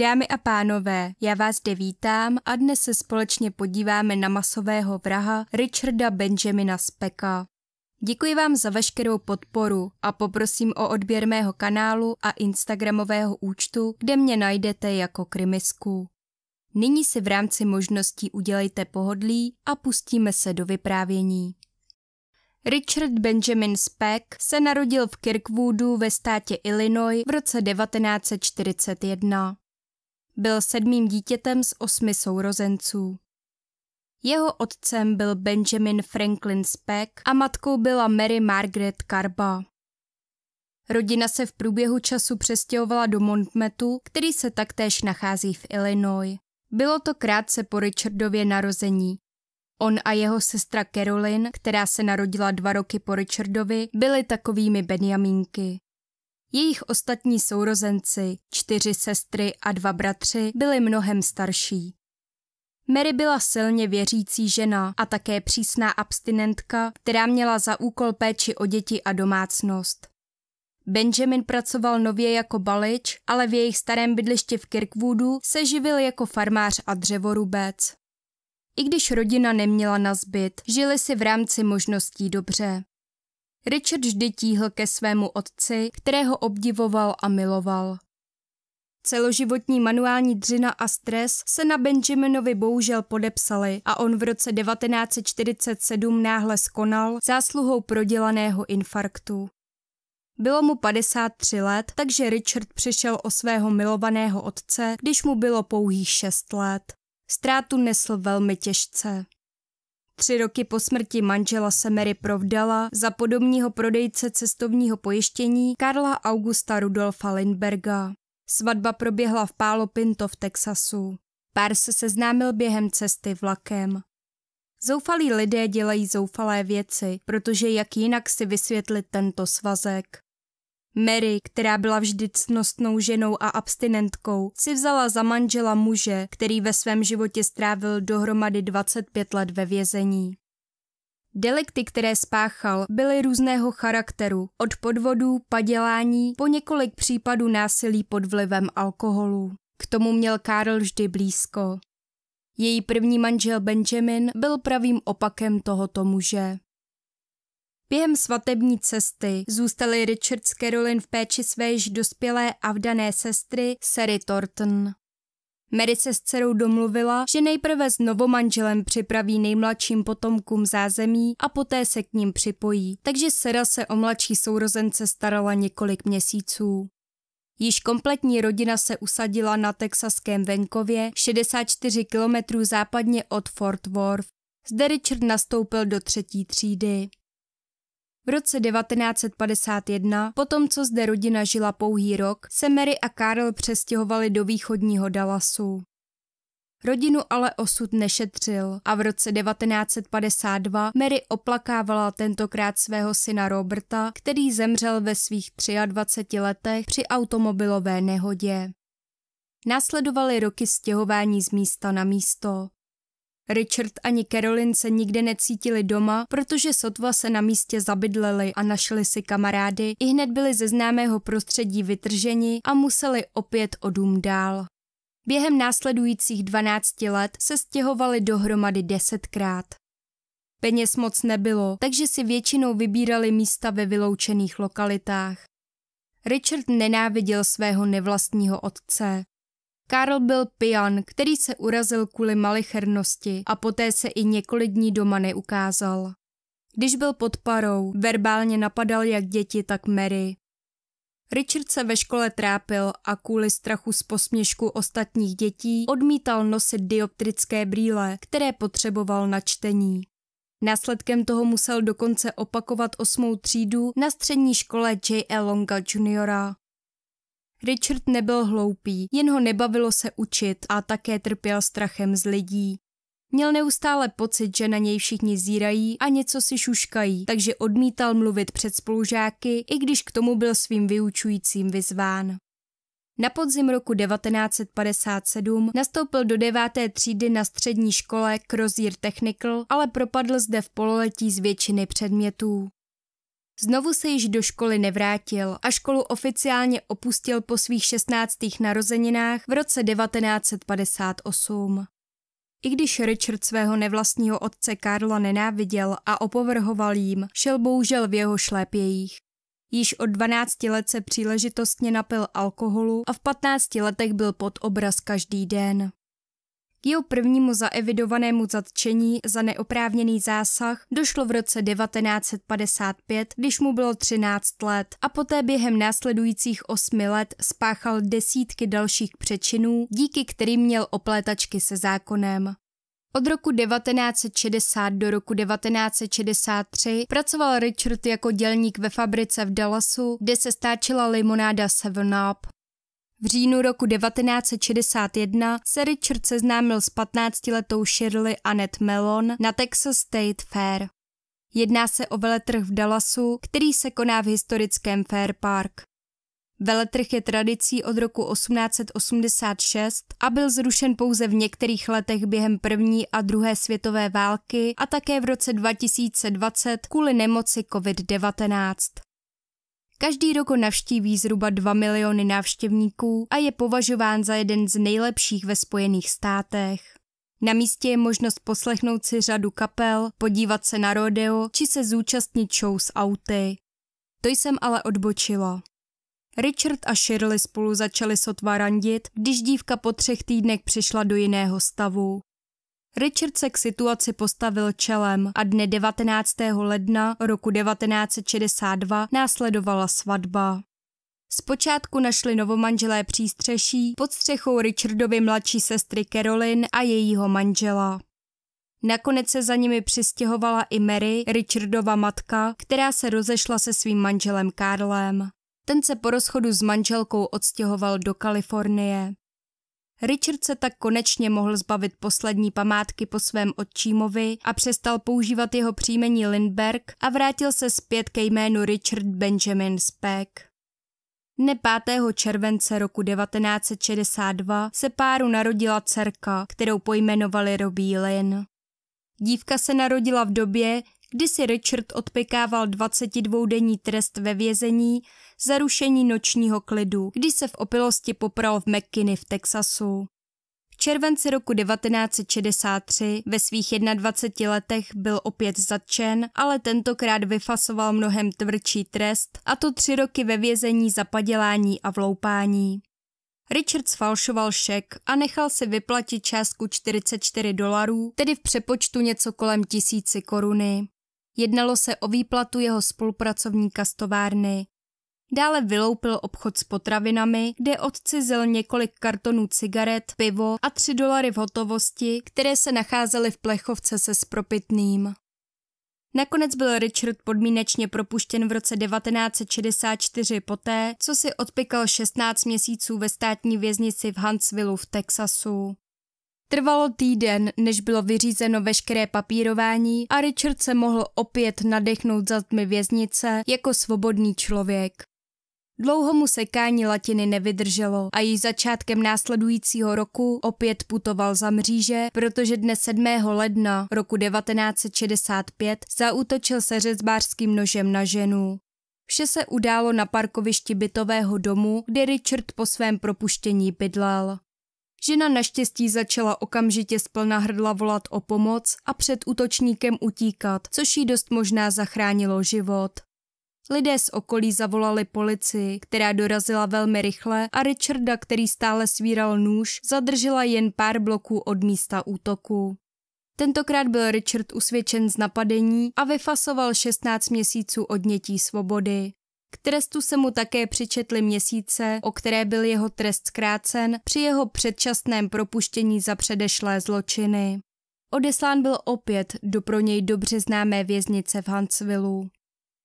Dámy a pánové, já vás zde vítám a dnes se společně podíváme na masového vraha Richarda Benjamina Speka. Děkuji vám za veškerou podporu a poprosím o odběr mého kanálu a Instagramového účtu, kde mě najdete jako krymisku. Nyní si v rámci možností udělejte pohodlí a pustíme se do vyprávění. Richard Benjamin Speck se narodil v Kirkwoodu ve státě Illinois v roce 1941. Byl sedmým dítětem z osmi sourozenců. Jeho otcem byl Benjamin Franklin Speck a matkou byla Mary Margaret Carba. Rodina se v průběhu času přestěhovala do Montmetu, který se taktéž nachází v Illinois. Bylo to krátce po Richardově narození. On a jeho sestra Caroline, která se narodila dva roky po Richardovi, byli takovými Benjamínky. Jejich ostatní sourozenci, čtyři sestry a dva bratři, byli mnohem starší. Mary byla silně věřící žena a také přísná abstinentka, která měla za úkol péči o děti a domácnost. Benjamin pracoval nově jako balič, ale v jejich starém bydlišti v Kirkwoodu se živil jako farmář a dřevorubec. I když rodina neměla nazbyt, žili si v rámci možností dobře. Richard vždy tíhl ke svému otci, kterého obdivoval a miloval. Celoživotní manuální dřina a stres se na Benjaminovi bohužel podepsaly a on v roce 1947 náhle skonal zásluhou prodělaného infarktu. Bylo mu 53 let, takže Richard přišel o svého milovaného otce, když mu bylo pouhých 6 let. Ztrátu nesl velmi těžce. Tři roky po smrti manžela se Mary provdala za podobního prodejce cestovního pojištění Karla Augusta Rudolfa Lindberga. Svatba proběhla v Palo Pinto v Texasu. Pár se seznámil během cesty vlakem. Zoufalí lidé dělají zoufalé věci, protože jak jinak si vysvětlit tento svazek? Mary, která byla vždy cnostnou ženou a abstinentkou, si vzala za manžela muže, který ve svém životě strávil dohromady 25 let ve vězení. Delikty, které spáchal, byly různého charakteru, od podvodů, padělání po několik případů násilí pod vlivem alkoholu. K tomu měl Karl vždy blízko. Její první manžel Benjamin byl pravým opakem tohoto muže. Během svatební cesty zůstaly Richard s Carolyn v péči své již dospělé a vdané sestry Sary Thornton. Mary se s dcerou domluvila, že nejprve s novomanželem připraví nejmladším potomkům zázemí a poté se k ním připojí, takže Sara se o mladší sourozence starala několik měsíců. Již kompletní rodina se usadila na texaském venkově 64 kilometrů západně od Fort Worth. Zde Richard nastoupil do třetí třídy. V roce 1951, potom co zde rodina žila pouhý rok, se Mary a Karl přestěhovali do východního Dallasu. Rodinu ale osud nešetřil a v roce 1952 Mary oplakávala tentokrát svého syna Roberta, který zemřel ve svých 23 letech při automobilové nehodě. Následovaly roky stěhování z místa na místo. Richard ani Carolyn se nikdy necítili doma, protože sotva se na místě zabydleli a našli si kamarády, i hned byli ze známého prostředí vytrženi a museli opět o dům dál. Během následujících 12 let se stěhovali dohromady desetkrát. Peněz moc nebylo, takže si většinou vybírali místa ve vyloučených lokalitách. Richard nenáviděl svého nevlastního otce. Karl byl pijan, který se urazil kvůli malichernosti a poté se i několik dní doma neukázal. Když byl pod parou, verbálně napadal jak děti, tak Mary. Richard se ve škole trápil a kvůli strachu z posměšku ostatních dětí odmítal nosit dioptrické brýle, které potřeboval na čtení. Následkem toho musel dokonce opakovat osmou třídu na střední škole J. E. Longa Jr. Richard nebyl hloupý, jen ho nebavilo se učit a také trpěl strachem z lidí. Měl neustále pocit, že na něj všichni zírají a něco si šuškají, takže odmítal mluvit před spolužáky, i když k tomu byl svým vyučujícím vyzván. Na podzim roku 1957 nastoupil do deváté třídy na střední škole Crozier Technical, ale propadl zde v pololetí z většiny předmětů. Znovu se již do školy nevrátil a školu oficiálně opustil po svých 16. narozeninách v roce 1958. I když Richard svého nevlastního otce Karla nenáviděl a opovrhoval jím, šel bohužel v jeho šlépějích. Již od 12 let se příležitostně napil alkoholu a v 15 letech byl pod obraz každý den. K jeho prvnímu zaevidovanému zatčení za neoprávněný zásah došlo v roce 1955, když mu bylo 13 let a poté během následujících 8 let spáchal desítky dalších přečinů, díky kterým měl oplétačky se zákonem. Od roku 1960 do roku 1963 pracoval Richard jako dělník ve fabrice v Dallasu, kde se stáčela limonáda Seven Up. V říjnu roku 1961 se Richard seznámil s 15-letou Shirley Annette Mellon na Texas State Fair. Jedná se o veletrh v Dallasu, který se koná v historickém Fair Park. Veletrh je tradicí od roku 1886 a byl zrušen pouze v některých letech během první a druhé světové války a také v roce 2020 kvůli nemoci COVID-19. Každý rok ho navštíví zhruba 2 miliony návštěvníků a je považován za jeden z nejlepších ve Spojených státech. Na místě je možnost poslechnout si řadu kapel, podívat se na rodeo či se zúčastnit show s auty. To jsem ale odbočila. Richard a Shirley spolu začali sotva randit, když dívka po třech týdnech přišla do jiného stavu. Richard se k situaci postavil čelem a dne 19. ledna roku 1962 následovala svatba. Zpočátku našli novomanželé přístřeší pod střechou Richardovy mladší sestry Carolyn a jejího manžela. Nakonec se za nimi přistěhovala i Mary, Richardova matka, která se rozešla se svým manželem Karlem. Ten se po rozchodu s manželkou odstěhoval do Kalifornie. Richard se tak konečně mohl zbavit poslední památky po svém otčímovi a přestal používat jeho příjmení Lindberg a vrátil se zpět ke jménu Richard Benjamin Speck. Dne 5. července roku 1962 se páru narodila dcerka, kterou pojmenovali Robbie Lynn. Dívka se narodila v době, kdy si Richard odpykával 22-denní trest ve vězení za rušení nočního klidu, kdy se v opilosti popral v McKinney v Texasu. V červenci roku 1963 ve svých 21 letech byl opět zatčen, ale tentokrát vyfasoval mnohem tvrdší trest, a to tři roky ve vězení za padělání a vloupání. Richard sfalšoval šek a nechal si vyplatit částku 44 dolarů, tedy v přepočtu něco kolem tisíci koruny. Jednalo se o výplatu jeho spolupracovníka z továrny. Dále vyloupil obchod s potravinami, kde odcizil několik kartonů cigaret, pivo a 3 dolary v hotovosti, které se nacházely v plechovce se spropitným. Nakonec byl Richard podmínečně propuštěn v roce 1964 poté, co si odpikal 16 měsíců ve státní věznici v Huntsville v Texasu. Trvalo týden, než bylo vyřízeno veškeré papírování a Richard se mohl opět nadechnout za tmy věznice jako svobodný člověk. Dlouho mu sekání latiny nevydrželo a již začátkem následujícího roku opět putoval za mříže, protože dne 7. ledna roku 1965 zaútočil se řezbářským nožem na ženu. Vše se událo na parkovišti bytového domu, kde Richard po svém propuštění bydlel. Žena naštěstí začala okamžitě z hrdla volat o pomoc a před útočníkem utíkat, což jí dost možná zachránilo život. Lidé z okolí zavolali policii, která dorazila velmi rychle a Richarda, který stále svíral nůž, zadržela jen pár bloků od místa útoku. Tentokrát byl Richard usvědčen z napadení a vyfasoval 16 měsíců odnětí svobody. K trestu se mu také přičetly měsíce, o které byl jeho trest zkrácen při jeho předčasném propuštění za předešlé zločiny. Odeslán byl opět do pro něj dobře známé věznice v Huntsvillu.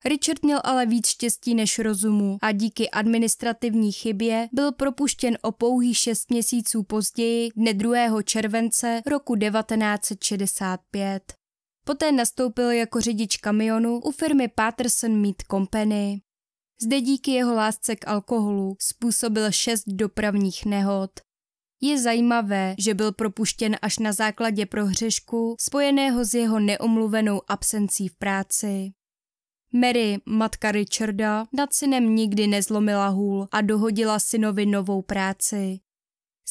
Richard měl ale víc štěstí než rozumu a díky administrativní chybě byl propuštěn o pouhých šest měsíců později dne 2. července roku 1965. Poté nastoupil jako řidič kamionu u firmy Patterson Meat Company. Zde díky jeho lásce k alkoholu způsobil šest dopravních nehod. Je zajímavé, že byl propuštěn až na základě prohřešku spojeného s jeho neomluvenou absencí v práci. Mary, matka Richarda, nad synem nikdy nezlomila hůl a dohodila synovi novou práci.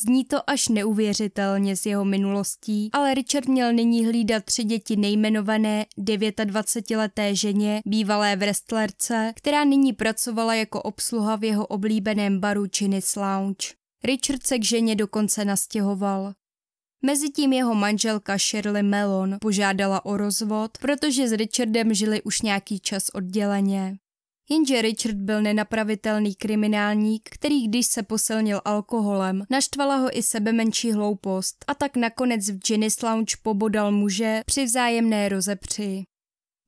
Zní to až neuvěřitelně s jeho minulostí, ale Richard měl nyní hlídat tři děti nejmenované 29-leté ženě, bývalé wrestlerce, která nyní pracovala jako obsluha v jeho oblíbeném baru Chinese Lounge. Richard se k ženě dokonce nastěhoval. Mezitím jeho manželka Shirley Mellon požádala o rozvod, protože s Richardem žili už nějaký čas odděleně. Jenže Richard byl nenapravitelný kriminálník, který když se posilnil alkoholem, naštvala ho i sebe menší hloupost a tak nakonec v Ginny's Lounge pobodal muže při vzájemné rozepři.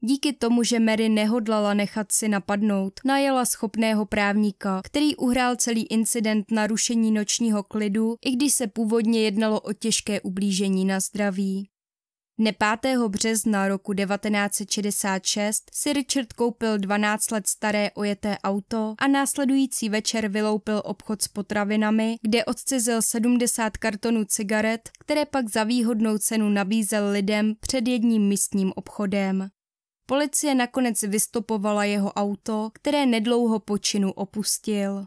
Díky tomu, že Mary nehodlala nechat si napadnout, najela schopného právníka, který uhrál celý incident narušení nočního klidu, i když se původně jednalo o těžké ublížení na zdraví. Dne 5. března roku 1966 si Richard koupil 12 let staré ojeté auto a následující večer vyloupil obchod s potravinami, kde odcizil 70 kartonů cigaret, které pak za výhodnou cenu nabízel lidem před jedním místním obchodem. Policie nakonec vystopovala jeho auto, které nedlouho po činu opustil.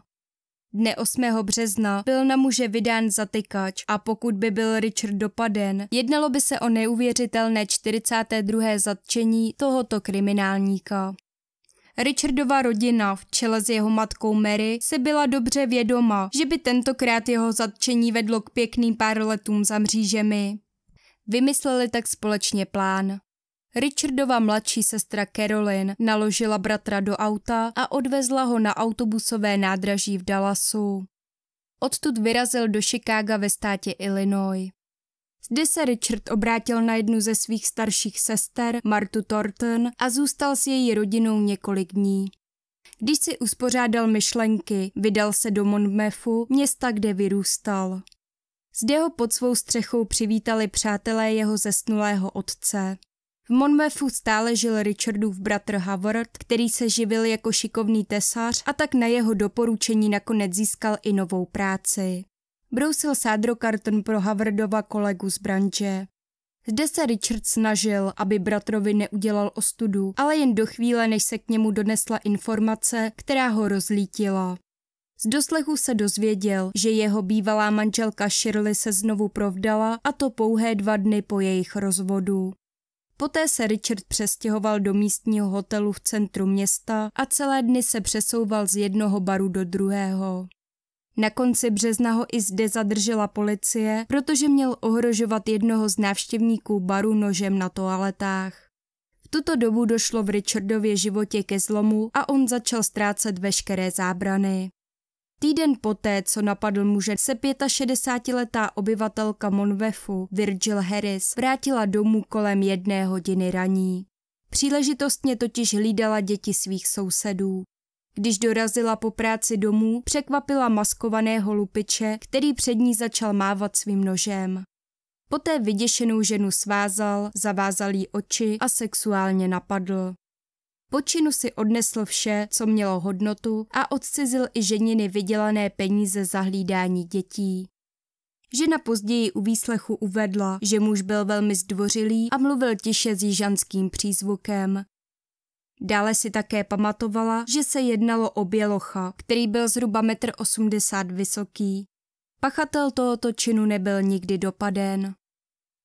Dne 8. března byl na muže vydán zatykač a pokud by byl Richard dopaden, jednalo by se o neuvěřitelné 42. zatčení tohoto kriminálníka. Richardova rodina v čele s jeho matkou Mary se byla dobře vědoma, že by tentokrát jeho zatčení vedlo k pěkným pár letům za mřížemi. Vymysleli tak společně plán. Richardova mladší sestra Carolyn naložila bratra do auta a odvezla ho na autobusové nádraží v Dallasu. Odtud vyrazil do Chicaga ve státě Illinois. Zde se Richard obrátil na jednu ze svých starších sester, Martu Thornton, a zůstal s její rodinou několik dní. Když si uspořádal myšlenky, vydal se do Monmefu, města, kde vyrůstal. Zde ho pod svou střechou přivítali přátelé jeho zesnulého otce. V Monmouthu stále žil Richardův bratr Howard, který se živil jako šikovný tesař a tak na jeho doporučení nakonec získal i novou práci. Brousil sádrokarton pro Howardova kolegu z branže. Zde se Richard snažil, aby bratrovi neudělal ostudu, ale jen do chvíle, než se k němu donesla informace, která ho rozlítila. Z doslechu se dozvěděl, že jeho bývalá manželka Shirley se znovu provdala a to pouhé dva dny po jejich rozvodu. Poté se Richard přestěhoval do místního hotelu v centru města a celé dny se přesouval z jednoho baru do druhého. Na konci března ho i zde zadržela policie, protože měl ohrožovat jednoho z návštěvníků baru nožem na toaletách. V tuto dobu došlo v Richardově životě ke zlomu a on začal ztrácet veškeré zábrany. Týden poté, co napadl muže, se 65-letá obyvatelka Monvefu Virgil Harris vrátila domů kolem jedné hodiny raní. Příležitostně totiž hlídala děti svých sousedů. Když dorazila po práci domů, překvapila maskovaného lupiče, který před ní začal mávat svým nožem. Poté vyděšenou ženu svázal, zavázal jí oči a sexuálně napadl. Počinu si odnesl vše, co mělo hodnotu a odcizil i ženiny vydělané peníze za hlídání dětí. Žena později u výslechu uvedla, že muž byl velmi zdvořilý a mluvil tiše s jižanským přízvukem. Dále si také pamatovala, že se jednalo o bělocha, který byl zhruba 1,80 m vysoký. Pachatel tohoto činu nebyl nikdy dopaden.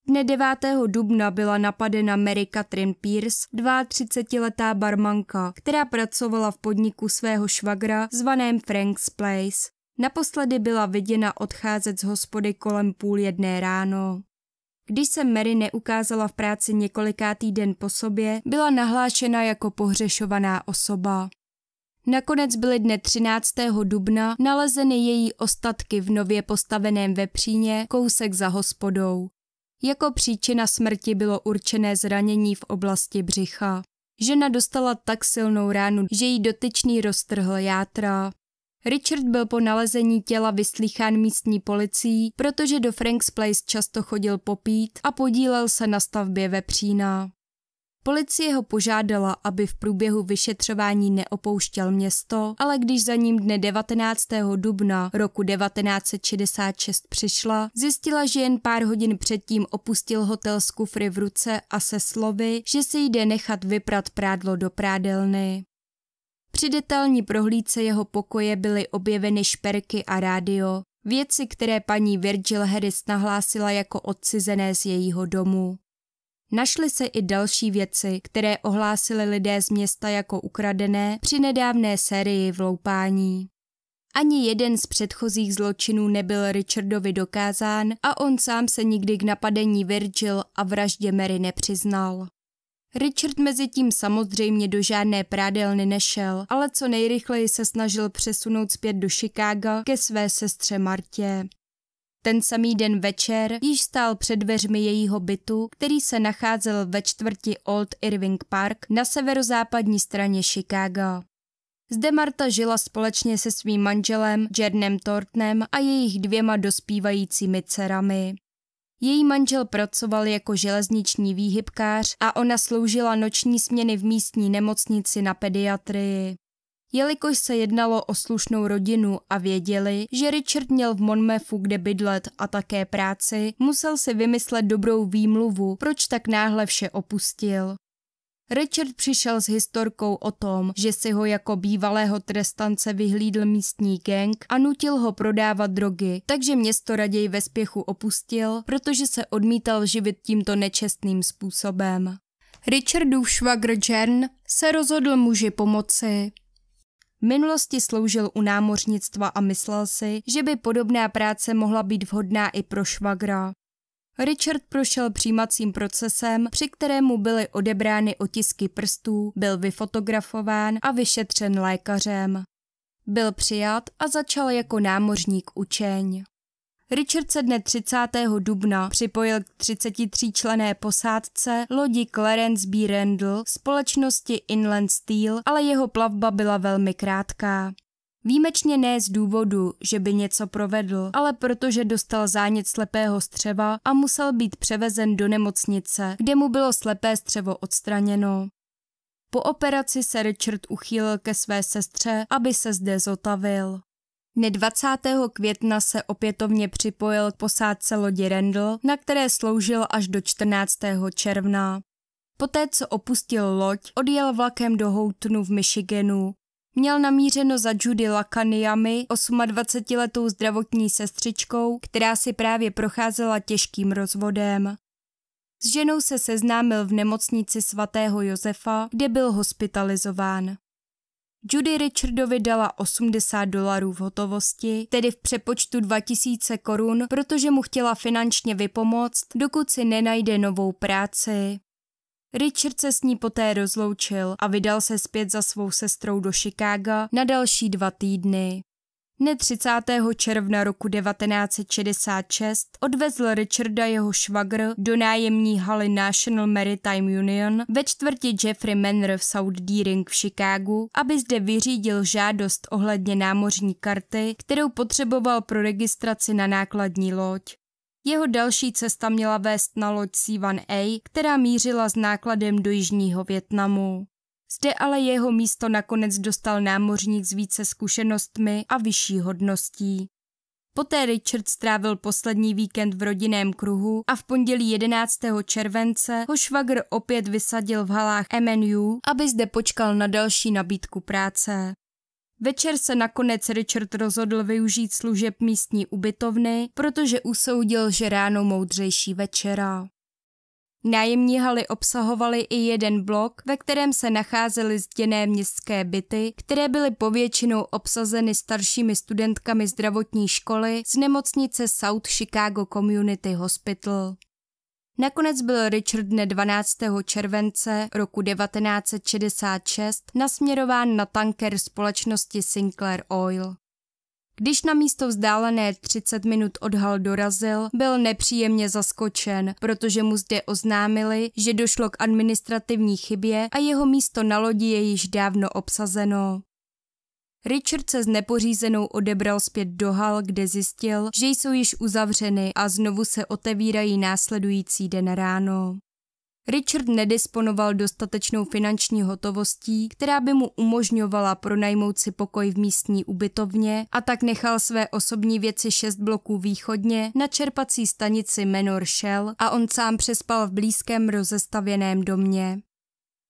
Dne 9. dubna byla napadena Mary Katrin Pierce, 32-letá barmanka, která pracovala v podniku svého švagra zvaném Frank's Place. Naposledy byla viděna odcházet z hospody kolem půl jedné ráno. Když se Mary neukázala v práci několikátý den po sobě, byla nahlášena jako pohřešovaná osoba. Nakonec byly dne 13. dubna nalezeny její ostatky v nově postaveném vepříně kousek za hospodou. Jako příčina smrti bylo určené zranění v oblasti břicha. Žena dostala tak silnou ránu, že jí dotyčný roztrhl játra. Richard byl po nalezení těla vyslýchán místní policií, protože do Frank's Place často chodil popít a podílel se na stavbě vepřína. Policie ho požádala, aby v průběhu vyšetřování neopouštěl město, ale když za ním dne 19. dubna roku 1966 přišla, zjistila, že jen pár hodin předtím opustil hotel s kufry v ruce a se slovy, že se jde nechat vyprat prádlo do prádelny. Při detailní prohlídce jeho pokoje byly objeveny šperky a rádio, věci, které paní Virgil Harris nahlásila jako odcizené z jejího domu. Našly se i další věci, které ohlásili lidé z města jako ukradené při nedávné sérii vloupání. Ani jeden z předchozích zločinů nebyl Richardovi dokázán a on sám se nikdy k napadení Virgil a vraždě Mary nepřiznal. Richard mezi tím samozřejmě do žádné prádelny nešel, ale co nejrychleji se snažil přesunout zpět do Chicaga ke své sestře Martě. Ten samý den večer již stál před dveřmi jejího bytu, který se nacházel ve čtvrti Old Irving Park na severozápadní straně Chicago. Zde Marta žila společně se svým manželem Jernem Tortnem a jejich dvěma dospívajícími dcerami. Její manžel pracoval jako železniční výhybkář a ona sloužila noční směny v místní nemocnici na pediatrii jelikož se jednalo o slušnou rodinu a věděli, že Richard měl v Monmefu kde bydlet a také práci, musel si vymyslet dobrou výmluvu, proč tak náhle vše opustil. Richard přišel s historkou o tom, že si ho jako bývalého trestance vyhlídl místní gang a nutil ho prodávat drogy, takže město raději ve spěchu opustil, protože se odmítal živit tímto nečestným způsobem. Richardův švagr Jern se rozhodl muži pomoci minulosti sloužil u námořnictva a myslel si, že by podobná práce mohla být vhodná i pro švagra. Richard prošel přijímacím procesem, při kterému byly odebrány otisky prstů, byl vyfotografován a vyšetřen lékařem. Byl přijat a začal jako námořník učeň. Richard se dne 30. dubna připojil k 33 člené posádce lodi Clarence B. Randall společnosti Inland Steel, ale jeho plavba byla velmi krátká. Výjimečně ne z důvodu, že by něco provedl, ale protože dostal zánět slepého střeva a musel být převezen do nemocnice, kde mu bylo slepé střevo odstraněno. Po operaci se Richard uchýlil ke své sestře, aby se zde zotavil. Dne 20. května se opětovně připojil k posádce lodi Rendl, na které sloužil až do 14. června. Poté, co opustil loď, odjel vlakem do houtnu v Michiganu. Měl namířeno za Judy Lakaniami, 28-letou zdravotní sestřičkou, která si právě procházela těžkým rozvodem. S ženou se seznámil v nemocnici svatého Josefa, kde byl hospitalizován. Judy Richardovi dala 80 dolarů v hotovosti, tedy v přepočtu 2000 korun, protože mu chtěla finančně vypomoct, dokud si nenajde novou práci. Richard se s ní poté rozloučil a vydal se zpět za svou sestrou do Chicaga na další dva týdny. Ne 30. června roku 1966 odvezl Richarda jeho švagr do nájemní haly National Maritime Union ve čtvrti Jeffrey Manor v South Deering v Chicagu, aby zde vyřídil žádost ohledně námořní karty, kterou potřeboval pro registraci na nákladní loď. Jeho další cesta měla vést na loď Sivan A, která mířila s nákladem do Jižního Větnamu. Zde ale jeho místo nakonec dostal námořník s více zkušenostmi a vyšší hodností. Poté Richard strávil poslední víkend v rodinném kruhu a v pondělí 11. července ho švagr opět vysadil v halách MNU, aby zde počkal na další nabídku práce. Večer se nakonec Richard rozhodl využít služeb místní ubytovny, protože usoudil, že ráno moudřejší večera. Nájemní haly obsahovaly i jeden blok, ve kterém se nacházely zděné městské byty, které byly povětšinou obsazeny staršími studentkami zdravotní školy z nemocnice South Chicago Community Hospital. Nakonec byl Richard dne 12. července roku 1966 nasměrován na tanker společnosti Sinclair Oil. Když na místo vzdálené 30 minut od Hal dorazil, byl nepříjemně zaskočen, protože mu zde oznámili, že došlo k administrativní chybě a jeho místo na lodi je již dávno obsazeno. Richard se s nepořízenou odebral zpět do hal, kde zjistil, že jsou již uzavřeny a znovu se otevírají následující den ráno. Richard nedisponoval dostatečnou finanční hotovostí, která by mu umožňovala pronajmout si pokoj v místní ubytovně a tak nechal své osobní věci šest bloků východně na čerpací stanici Menor Shell a on sám přespal v blízkém rozestavěném domě.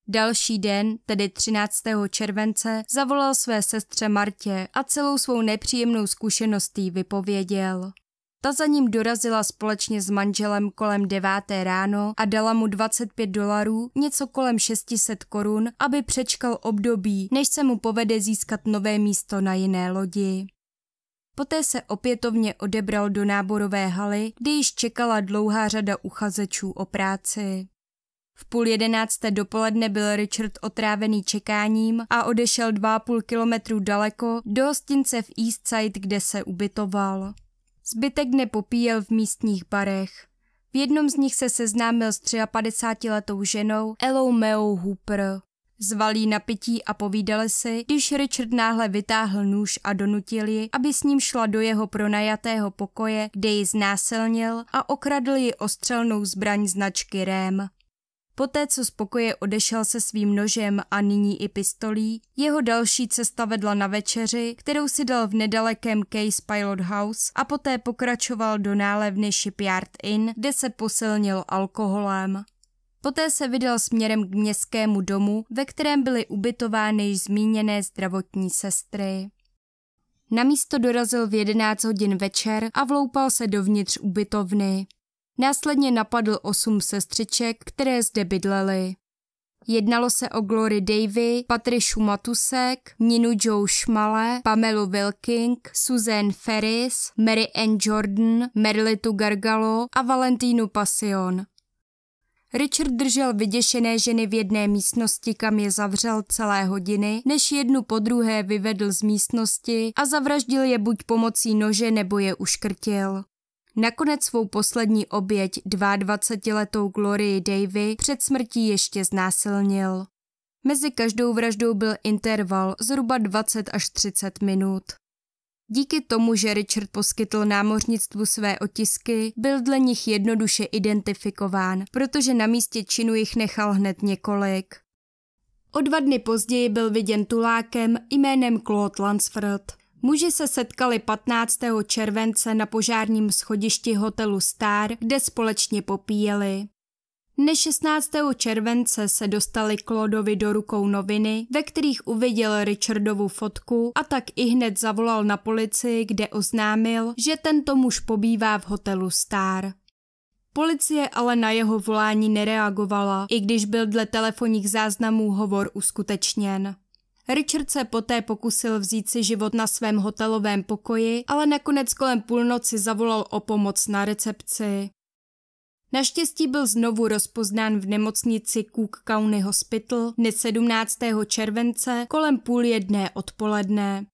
Další den, tedy 13. července, zavolal své sestře Martě a celou svou nepříjemnou zkušeností vypověděl. Ta za ním dorazila společně s manželem kolem 9. ráno a dala mu 25 dolarů, něco kolem 600 korun, aby přečkal období, než se mu povede získat nové místo na jiné lodi. Poté se opětovně odebral do náborové haly, kde již čekala dlouhá řada uchazečů o práci. V půl jedenácté dopoledne byl Richard otrávený čekáním a odešel 2,5 kilometru daleko do hostince v Eastside, kde se ubytoval. Zbytek dne popíjel v místních barech. V jednom z nich se seznámil s 53-letou ženou Elou Meou Hooper. Zvalí na pití a povídali si, když Richard náhle vytáhl nůž a donutil ji, aby s ním šla do jeho pronajatého pokoje, kde ji znásilnil a okradl ji ostřelnou zbraň značky Rém. Poté, co z pokoje odešel se svým nožem a nyní i pistolí, jeho další cesta vedla na večeři, kterou si dal v nedalekém Case Pilot House a poté pokračoval do nálevny Shipyard Inn, kde se posilnil alkoholem. Poté se vydal směrem k městskému domu, ve kterém byly ubytovány již zmíněné zdravotní sestry. Na místo dorazil v 11 hodin večer a vloupal se dovnitř ubytovny. Následně napadl osm sestřiček, které zde bydlely. Jednalo se o Glory Davy, Patrišu Matusek, Ninu Joe Šmale, Pamelu Wilking, Suzanne Ferris, Mary Ann Jordan, Merlitu Gargalo a Valentínu Passion. Richard držel vyděšené ženy v jedné místnosti, kam je zavřel celé hodiny, než jednu po druhé vyvedl z místnosti a zavraždil je buď pomocí nože nebo je uškrtil. Nakonec svou poslední oběť 22-letou Glorii Davy před smrtí ještě znásilnil. Mezi každou vraždou byl interval zhruba 20 až 30 minut. Díky tomu, že Richard poskytl námořnictvu své otisky, byl dle nich jednoduše identifikován, protože na místě činu jich nechal hned několik. O dva dny později byl viděn tulákem jménem Claude Lansford. Muži se setkali 15. července na požárním schodišti hotelu Star, kde společně popíjeli. Dne 16. července se dostali Klodovi do rukou noviny, ve kterých uviděl Richardovu fotku a tak i hned zavolal na policii, kde oznámil, že tento muž pobývá v hotelu Star. Policie ale na jeho volání nereagovala, i když byl dle telefonních záznamů hovor uskutečněn. Richard se poté pokusil vzít si život na svém hotelovém pokoji, ale nakonec kolem půlnoci zavolal o pomoc na recepci. Naštěstí byl znovu rozpoznán v nemocnici Cook County Hospital dne 17. července kolem půl jedné odpoledne.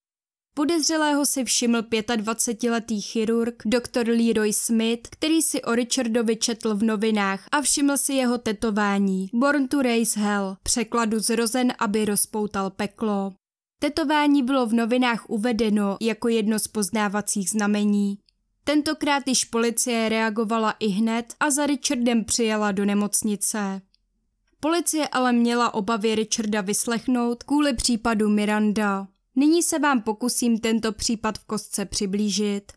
Podezřelého si všiml 25-letý chirurg dr. Leroy Smith, který si o Richardovi četl v novinách a všiml si jeho tetování Born to Raise Hell, překladu zrozen, aby rozpoutal peklo. Tetování bylo v novinách uvedeno jako jedno z poznávacích znamení. Tentokrát již policie reagovala i hned a za Richardem přijela do nemocnice. Policie ale měla obavy Richarda vyslechnout kvůli případu Miranda. Nyní se vám pokusím tento případ v kostce přiblížit.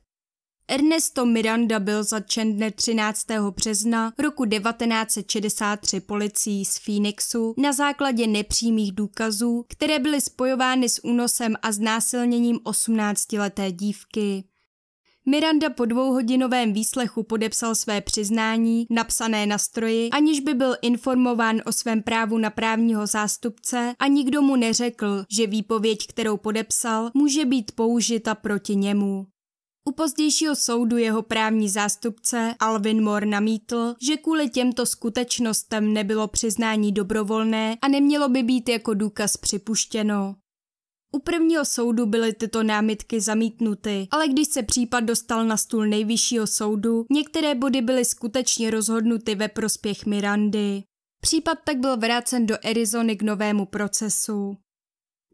Ernesto Miranda byl zatčen dne 13. března roku 1963 policií z Phoenixu na základě nepřímých důkazů, které byly spojovány s únosem a znásilněním 18-leté dívky. Miranda po dvouhodinovém výslechu podepsal své přiznání, napsané na stroji, aniž by byl informován o svém právu na právního zástupce a nikdo mu neřekl, že výpověď, kterou podepsal, může být použita proti němu. U pozdějšího soudu jeho právní zástupce Alvin Moore namítl, že kvůli těmto skutečnostem nebylo přiznání dobrovolné a nemělo by být jako důkaz připuštěno. U prvního soudu byly tyto námitky zamítnuty, ale když se případ dostal na stůl nejvyššího soudu, některé body byly skutečně rozhodnuty ve prospěch Mirandy. Případ tak byl vrácen do Arizony k novému procesu.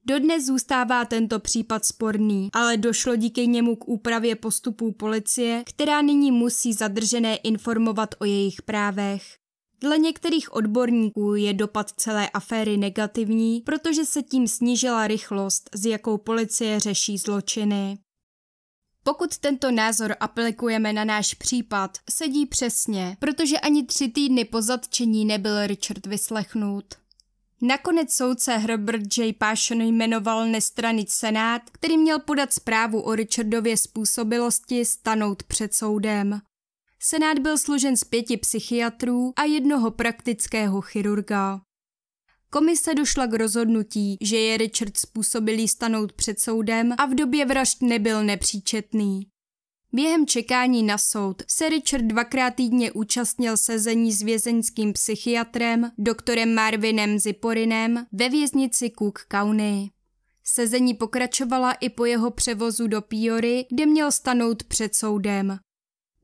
Dodnes zůstává tento případ sporný, ale došlo díky němu k úpravě postupů policie, která nyní musí zadržené informovat o jejich právech. Dle některých odborníků je dopad celé aféry negativní, protože se tím snížila rychlost, s jakou policie řeší zločiny. Pokud tento názor aplikujeme na náš případ, sedí přesně, protože ani tři týdny po zatčení nebyl Richard vyslechnut. Nakonec soudce Herbert J. Passion jmenoval nestranit senát, který měl podat zprávu o Richardově způsobilosti stanout před soudem. Senát byl složen z pěti psychiatrů a jednoho praktického chirurga. Komise došla k rozhodnutí, že je Richard způsobilý stanout před soudem a v době vražd nebyl nepříčetný. Během čekání na soud se Richard dvakrát týdně účastnil sezení s vězeňským psychiatrem, doktorem Marvinem Ziporinem ve věznici Cook County. Sezení pokračovala i po jeho převozu do Piory, kde měl stanout před soudem.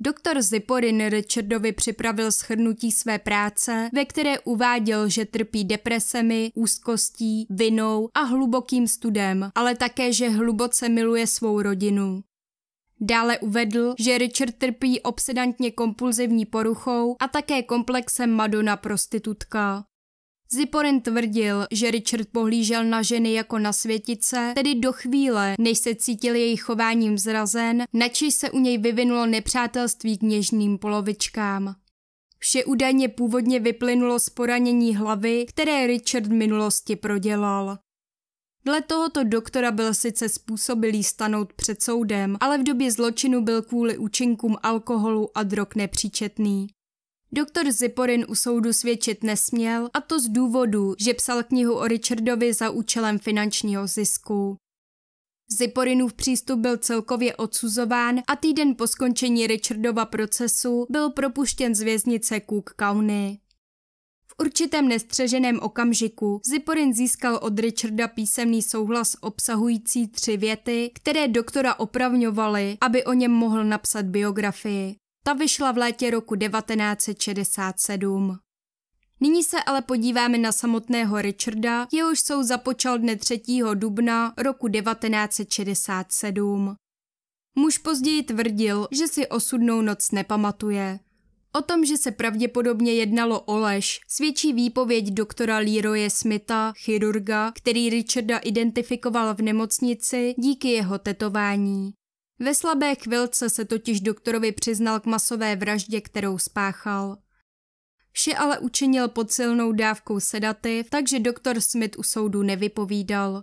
Doktor Ziporin Richardovi připravil shrnutí své práce, ve které uváděl, že trpí depresemi, úzkostí, vinou a hlubokým studem, ale také, že hluboce miluje svou rodinu. Dále uvedl, že Richard trpí obsedantně kompulzivní poruchou a také komplexem Madonna prostitutka. Ziporin tvrdil, že Richard pohlížel na ženy jako na světice, tedy do chvíle, než se cítil jejich chováním zrazen, načiž se u něj vyvinulo nepřátelství k něžným polovičkám. Vše údajně původně vyplynulo z poranění hlavy, které Richard v minulosti prodělal. Dle tohoto doktora byl sice způsobilý stanout před soudem, ale v době zločinu byl kvůli účinkům alkoholu a drog nepříčetný. Doktor Ziporin u soudu svědčit nesměl a to z důvodu, že psal knihu o Richardovi za účelem finančního zisku. Ziporinův přístup byl celkově odsuzován a týden po skončení Richardova procesu byl propuštěn z věznice Cook County. V určitém nestřeženém okamžiku Ziporin získal od Richarda písemný souhlas obsahující tři věty, které doktora opravňovaly, aby o něm mohl napsat biografii. Ta vyšla v létě roku 1967. Nyní se ale podíváme na samotného Richarda, jehož jsou započal dne 3. dubna roku 1967. Muž později tvrdil, že si osudnou noc nepamatuje. O tom, že se pravděpodobně jednalo o lež, svědčí výpověď doktora Leroye Smitha, chirurga, který Richarda identifikoval v nemocnici díky jeho tetování. Ve slabé chvilce se totiž doktorovi přiznal k masové vraždě, kterou spáchal. Vše ale učinil pod silnou dávkou sedativ, takže doktor Smith u soudu nevypovídal.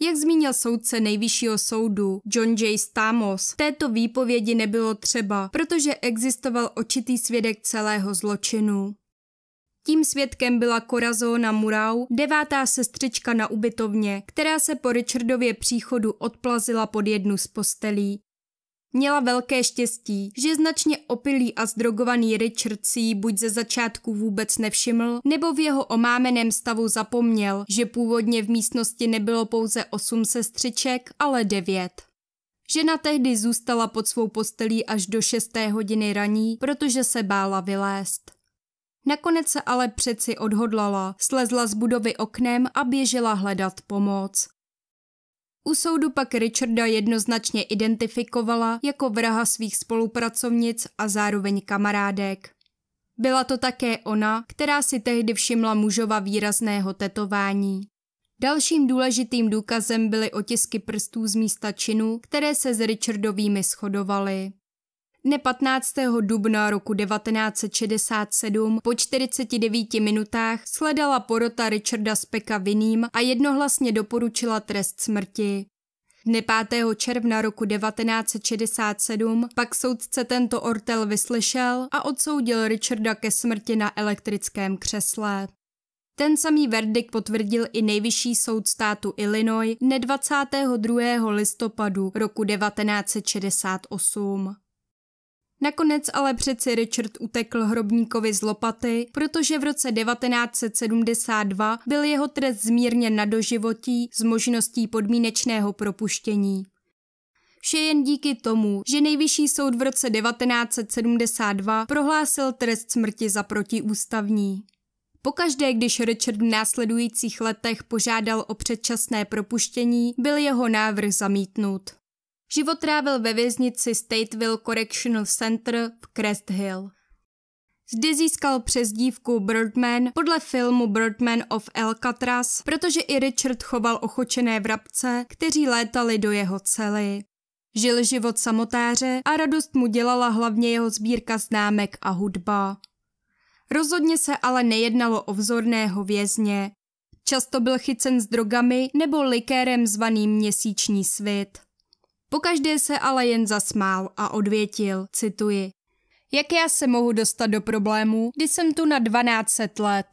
Jak zmínil soudce nejvyššího soudu John J. Stamos, této výpovědi nebylo třeba, protože existoval očitý svědek celého zločinu. Tím svědkem byla Corazona Murau, devátá sestřička na ubytovně, která se po Richardově příchodu odplazila pod jednu z postelí. Měla velké štěstí, že značně opilý a zdrogovaný Richard si ji buď ze začátku vůbec nevšiml, nebo v jeho omámeném stavu zapomněl, že původně v místnosti nebylo pouze osm sestřiček, ale devět. Žena tehdy zůstala pod svou postelí až do šesté hodiny raní, protože se bála vylézt. Nakonec se ale přeci odhodlala, slezla z budovy oknem a běžela hledat pomoc. U soudu pak Richarda jednoznačně identifikovala jako vraha svých spolupracovnic a zároveň kamarádek. Byla to také ona, která si tehdy všimla mužova výrazného tetování. Dalším důležitým důkazem byly otisky prstů z místa činu, které se s Richardovými shodovaly. Dne 15. dubna roku 1967 po 49 minutách sledala porota Richarda Speka vinným a jednohlasně doporučila trest smrti. Dne 5. června roku 1967 pak soudce tento ortel vyslyšel a odsoudil Richarda ke smrti na elektrickém křesle. Ten samý verdikt potvrdil i nejvyšší soud státu Illinois dne 22. listopadu roku 1968. Nakonec ale přeci Richard utekl hrobníkovi z lopaty, protože v roce 1972 byl jeho trest zmírně na doživotí s možností podmínečného propuštění. Vše jen díky tomu, že nejvyšší soud v roce 1972 prohlásil trest smrti za protiústavní. Pokaždé, když Richard v následujících letech požádal o předčasné propuštění, byl jeho návrh zamítnut. Život trávil ve věznici Stateville Correctional Center v Crest Hill. Zde získal přezdívku Birdman podle filmu Birdman of Alcatraz, protože i Richard choval ochočené vrabce, kteří létali do jeho cely. Žil život samotáře a radost mu dělala hlavně jeho sbírka známek a hudba. Rozhodně se ale nejednalo o vzorného vězně. Často byl chycen s drogami nebo likérem zvaným měsíční svit. Pokaždé se ale jen zasmál a odvětil, cituji. Jak já se mohu dostat do problémů, kdy jsem tu na 12 let?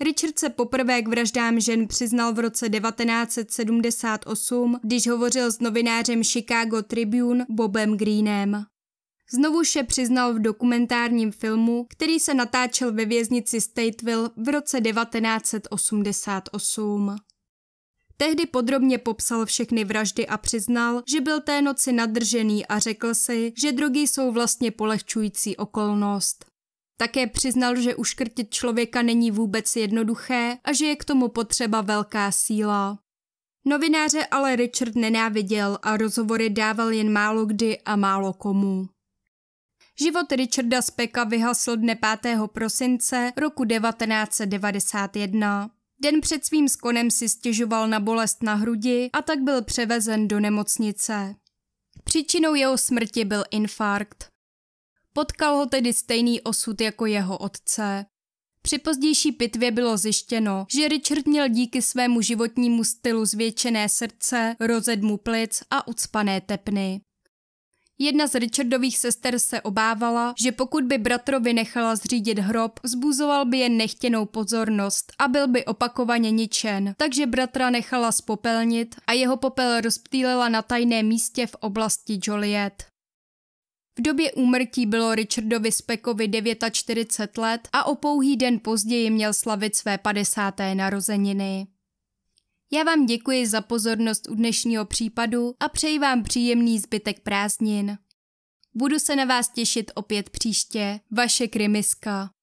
Richard se poprvé k vraždám žen přiznal v roce 1978, když hovořil s novinářem Chicago Tribune Bobem Greenem. Znovu se přiznal v dokumentárním filmu, který se natáčel ve věznici Stateville v roce 1988. Tehdy podrobně popsal všechny vraždy a přiznal, že byl té noci nadržený a řekl si, že drogy jsou vlastně polehčující okolnost. Také přiznal, že uškrtit člověka není vůbec jednoduché a že je k tomu potřeba velká síla. Novináře ale Richard nenáviděl a rozhovory dával jen málo kdy a málo komu. Život Richarda Speka vyhasl dne 5. prosince roku 1991. Den před svým skonem si stěžoval na bolest na hrudi a tak byl převezen do nemocnice. Příčinou jeho smrti byl infarkt. Potkal ho tedy stejný osud jako jeho otce. Při pozdější pitvě bylo zjištěno, že Richard měl díky svému životnímu stylu zvětšené srdce, rozedmu plic a ucpané tepny. Jedna z Richardových sester se obávala, že pokud by bratrovi nechala zřídit hrob, zbuzoval by jen nechtěnou pozornost a byl by opakovaně ničen, takže bratra nechala spopelnit a jeho popel rozptýlela na tajné místě v oblasti Joliet. V době úmrtí bylo Richardovi Spekovi 49 let a o pouhý den později měl slavit své 50. narozeniny. Já vám děkuji za pozornost u dnešního případu a přeji vám příjemný zbytek prázdnin. Budu se na vás těšit opět příště, vaše krymiska.